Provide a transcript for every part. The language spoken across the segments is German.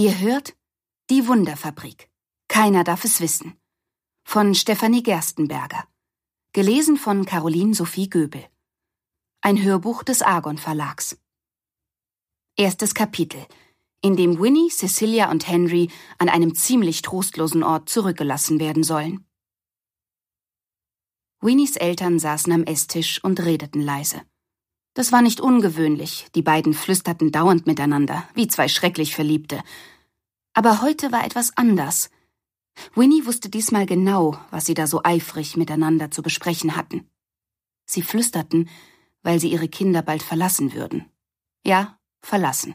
Ihr hört Die Wunderfabrik. Keiner darf es wissen. Von Stefanie Gerstenberger. Gelesen von Caroline Sophie Göbel. Ein Hörbuch des Argon Verlags. Erstes Kapitel, in dem Winnie, Cecilia und Henry an einem ziemlich trostlosen Ort zurückgelassen werden sollen. Winnies Eltern saßen am Esstisch und redeten leise. Das war nicht ungewöhnlich, die beiden flüsterten dauernd miteinander, wie zwei schrecklich Verliebte. Aber heute war etwas anders. Winnie wusste diesmal genau, was sie da so eifrig miteinander zu besprechen hatten. Sie flüsterten, weil sie ihre Kinder bald verlassen würden. Ja, verlassen.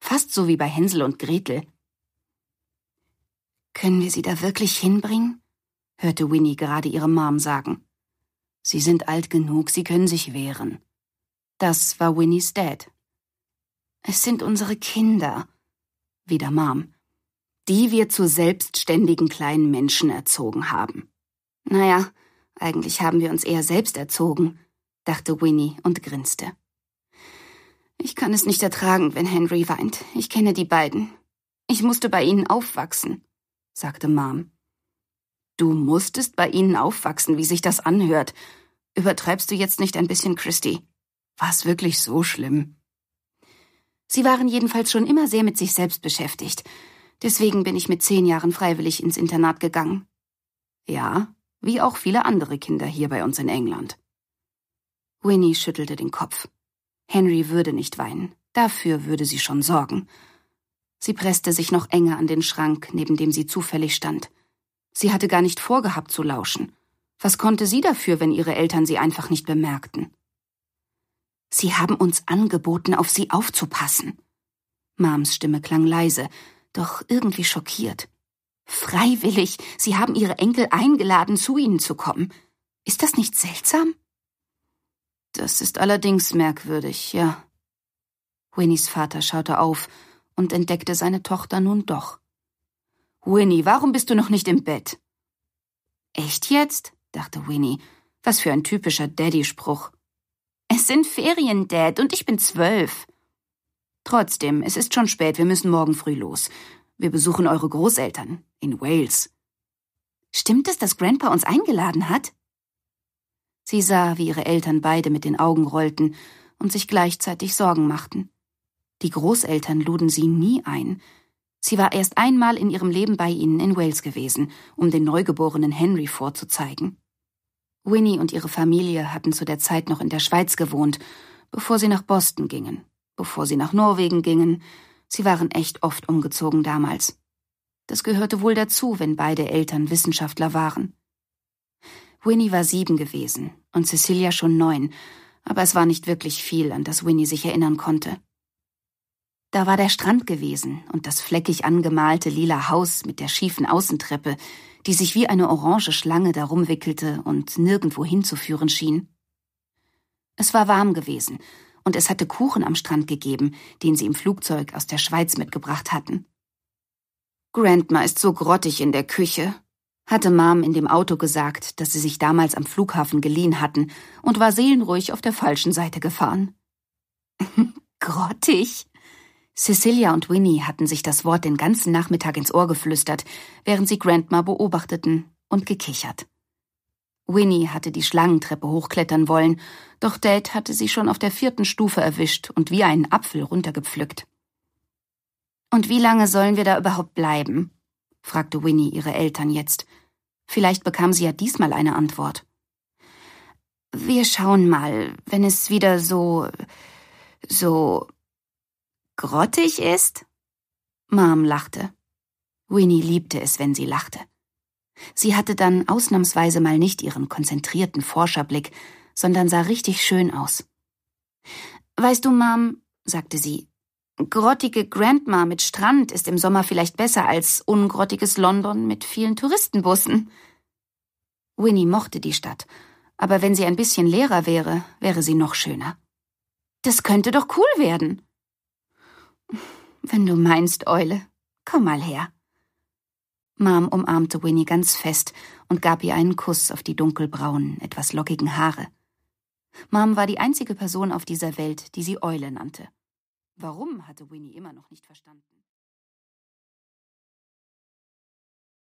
Fast so wie bei Hänsel und Gretel. Können wir sie da wirklich hinbringen? hörte Winnie gerade ihre Mom sagen. Sie sind alt genug, sie können sich wehren. Das war Winnies Dad. Es sind unsere Kinder, wieder Mom, die wir zu selbstständigen kleinen Menschen erzogen haben. Naja, eigentlich haben wir uns eher selbst erzogen, dachte Winnie und grinste. Ich kann es nicht ertragen, wenn Henry weint. Ich kenne die beiden. Ich musste bei ihnen aufwachsen, sagte Mom. Du musstest bei ihnen aufwachsen, wie sich das anhört. Übertreibst du jetzt nicht ein bisschen, Christy? war es wirklich so schlimm? Sie waren jedenfalls schon immer sehr mit sich selbst beschäftigt. Deswegen bin ich mit zehn Jahren freiwillig ins Internat gegangen. Ja, wie auch viele andere Kinder hier bei uns in England. Winnie schüttelte den Kopf. Henry würde nicht weinen. Dafür würde sie schon sorgen. Sie presste sich noch enger an den Schrank, neben dem sie zufällig stand. Sie hatte gar nicht vorgehabt zu lauschen. Was konnte sie dafür, wenn ihre Eltern sie einfach nicht bemerkten? Sie haben uns angeboten, auf sie aufzupassen. Mams Stimme klang leise, doch irgendwie schockiert. Freiwillig, Sie haben Ihre Enkel eingeladen, zu Ihnen zu kommen. Ist das nicht seltsam? Das ist allerdings merkwürdig, ja. Winnies Vater schaute auf und entdeckte seine Tochter nun doch. Winnie, warum bist du noch nicht im Bett? Echt jetzt? dachte Winnie. Was für ein typischer Daddy-Spruch. Es sind Ferien, Dad, und ich bin zwölf. Trotzdem, es ist schon spät, wir müssen morgen früh los. Wir besuchen eure Großeltern in Wales. Stimmt es, dass Grandpa uns eingeladen hat? Sie sah, wie ihre Eltern beide mit den Augen rollten und sich gleichzeitig Sorgen machten. Die Großeltern luden sie nie ein. Sie war erst einmal in ihrem Leben bei ihnen in Wales gewesen, um den neugeborenen Henry vorzuzeigen. Winnie und ihre Familie hatten zu der Zeit noch in der Schweiz gewohnt, bevor sie nach Boston gingen, bevor sie nach Norwegen gingen. Sie waren echt oft umgezogen damals. Das gehörte wohl dazu, wenn beide Eltern Wissenschaftler waren. Winnie war sieben gewesen und Cecilia schon neun, aber es war nicht wirklich viel, an das Winnie sich erinnern konnte. Da war der Strand gewesen und das fleckig angemalte lila Haus mit der schiefen Außentreppe, die sich wie eine orange Schlange darum wickelte und nirgendwo hinzuführen schien. Es war warm gewesen, und es hatte Kuchen am Strand gegeben, den sie im Flugzeug aus der Schweiz mitgebracht hatten. Grandma ist so grottig in der Küche, hatte Mom in dem Auto gesagt, das sie sich damals am Flughafen geliehen hatten, und war seelenruhig auf der falschen Seite gefahren. grottig? Cecilia und Winnie hatten sich das Wort den ganzen Nachmittag ins Ohr geflüstert, während sie Grandma beobachteten und gekichert. Winnie hatte die Schlangentreppe hochklettern wollen, doch Dad hatte sie schon auf der vierten Stufe erwischt und wie einen Apfel runtergepflückt. Und wie lange sollen wir da überhaupt bleiben? fragte Winnie ihre Eltern jetzt. Vielleicht bekam sie ja diesmal eine Antwort. Wir schauen mal, wenn es wieder so so grottig ist? Mom lachte. Winnie liebte es, wenn sie lachte. Sie hatte dann ausnahmsweise mal nicht ihren konzentrierten Forscherblick, sondern sah richtig schön aus. Weißt du, Mom, sagte sie, grottige Grandma mit Strand ist im Sommer vielleicht besser als ungrottiges London mit vielen Touristenbussen. Winnie mochte die Stadt, aber wenn sie ein bisschen leerer wäre, wäre sie noch schöner. Das könnte doch cool werden. Wenn du meinst, Eule, komm mal her. Mom umarmte Winnie ganz fest und gab ihr einen Kuss auf die dunkelbraunen, etwas lockigen Haare. Mom war die einzige Person auf dieser Welt, die sie Eule nannte. Warum hatte Winnie immer noch nicht verstanden?